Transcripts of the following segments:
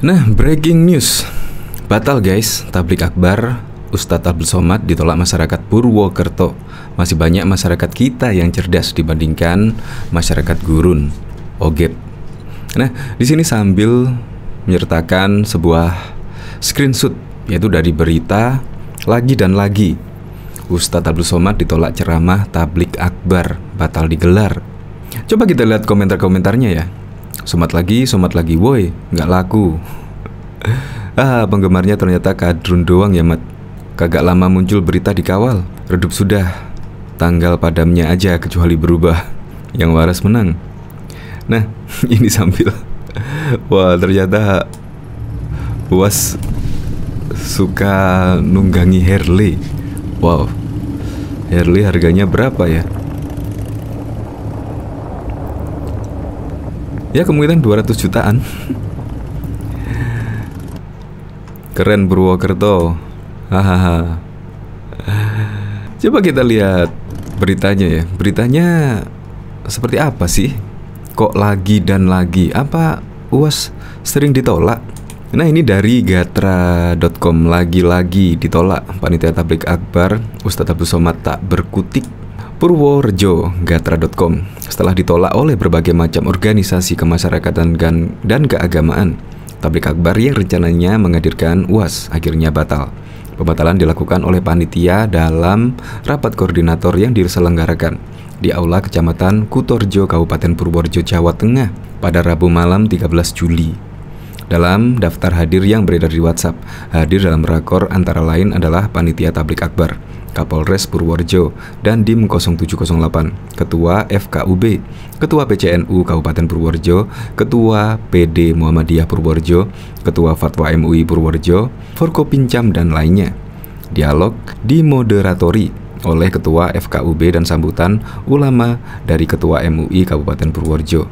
Nah, breaking news. Batal guys, tablik akbar Ustadz Abdul Somad ditolak masyarakat Purwokerto. Masih banyak masyarakat kita yang cerdas dibandingkan masyarakat gurun, ogep. Nah, di sini sambil menyertakan sebuah screenshot yaitu dari berita lagi dan lagi Ustadz Abdul Somad ditolak ceramah tablik akbar batal digelar. Coba kita lihat komentar-komentarnya ya. Sumat lagi, sumat lagi, boy, nggak laku. ah, penggemarnya ternyata kadrun doang ya, Mat. Kagak lama muncul berita dikawal. Redup sudah. Tanggal padamnya aja kecuali berubah. Yang waras menang. Nah, ini sambil Wah, ternyata puas suka nunggangi Harley. Wow. Harley harganya berapa ya? ya kemungkinan 200 jutaan keren Purwokerto hahaha coba kita lihat beritanya ya beritanya seperti apa sih kok lagi dan lagi apa uas sering ditolak Nah ini dari gatra.com lagi-lagi ditolak Panitia Tablik Akbar Ustadz Abdul Somad tak berkutik Purworejo Gatra.com setelah ditolak oleh berbagai macam organisasi kemasyarakatan dan keagamaan. Tablik Akbar yang rencananya menghadirkan UAS akhirnya batal. Pembatalan dilakukan oleh panitia dalam rapat koordinator yang diselenggarakan di Aula Kecamatan Kutorjo, Kabupaten Purworejo, Jawa Tengah pada Rabu malam 13 Juli. Dalam daftar hadir yang beredar di WhatsApp, hadir dalam rakor antara lain adalah Panitia Tablik Akbar, Kapolres Purworejo, dan Dim 0708, Ketua FKUB, Ketua PCNU Kabupaten Purworejo, Ketua PD Muhammadiyah Purworejo, Ketua Fatwa MUI Purworejo, Forkopincam, dan lainnya. Dialog dimoderatori oleh Ketua FKUB dan sambutan ulama dari Ketua MUI Kabupaten Purworejo.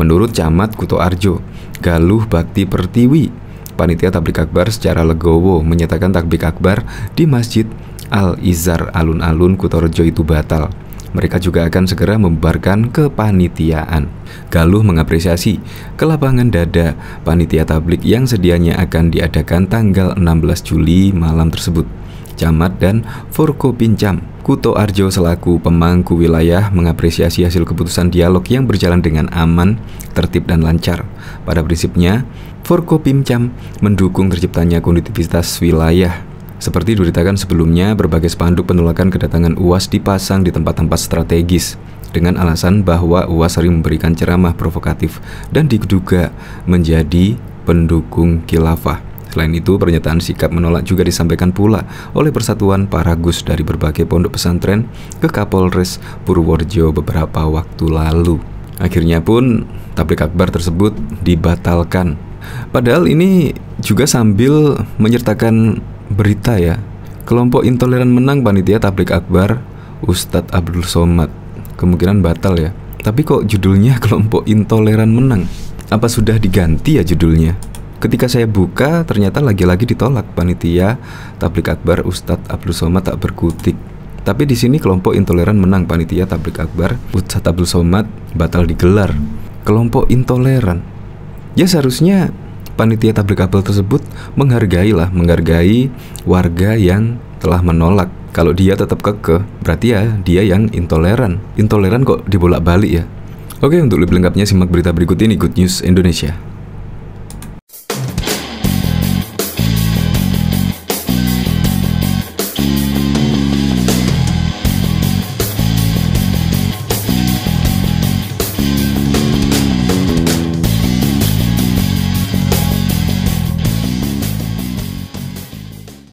Menurut Camat Kuto Arjo, Galuh Bakti Pertiwi, Panitia Tablik Akbar secara legowo menyatakan takbik akbar di Masjid Al-Izar alun-alun Kutorjo itu batal. Mereka juga akan segera membarkan kepanitiaan. Galuh mengapresiasi kelapangan dada panitia tablik yang sedianya akan diadakan tanggal 16 Juli malam tersebut. Camat dan Pincam, Kuto Arjo selaku pemangku wilayah mengapresiasi hasil keputusan dialog yang berjalan dengan aman, tertib dan lancar. Pada prinsipnya, Pincam mendukung terciptanya konditivitas wilayah seperti diberitakan sebelumnya, berbagai spanduk penolakan kedatangan UAS dipasang di tempat-tempat strategis dengan alasan bahwa UAS sering memberikan ceramah provokatif dan diduga menjadi pendukung khilafah. Selain itu, pernyataan sikap menolak juga disampaikan pula oleh Persatuan Para Gus dari berbagai pondok pesantren ke Kapolres Purworejo beberapa waktu lalu. Akhirnya pun, tablik akbar tersebut dibatalkan. Padahal ini juga sambil menyertakan Berita ya, kelompok intoleran menang panitia tablik akbar Ustadz Abdul Somad. Kemungkinan batal ya. Tapi kok judulnya kelompok intoleran menang? Apa sudah diganti ya judulnya? Ketika saya buka, ternyata lagi-lagi ditolak panitia tablik akbar Ustadz Abdul Somad tak berkutik. Tapi di sini kelompok intoleran menang panitia tablik akbar Ustadz Abdul Somad batal digelar. Kelompok intoleran. Ya seharusnya panitia tablik kabel tersebut menghargailah menghargai warga yang telah menolak. Kalau dia tetap keke, berarti ya dia yang intoleran. Intoleran kok dibolak-balik ya. Oke, untuk lebih lengkapnya simak berita berikut ini Good News Indonesia.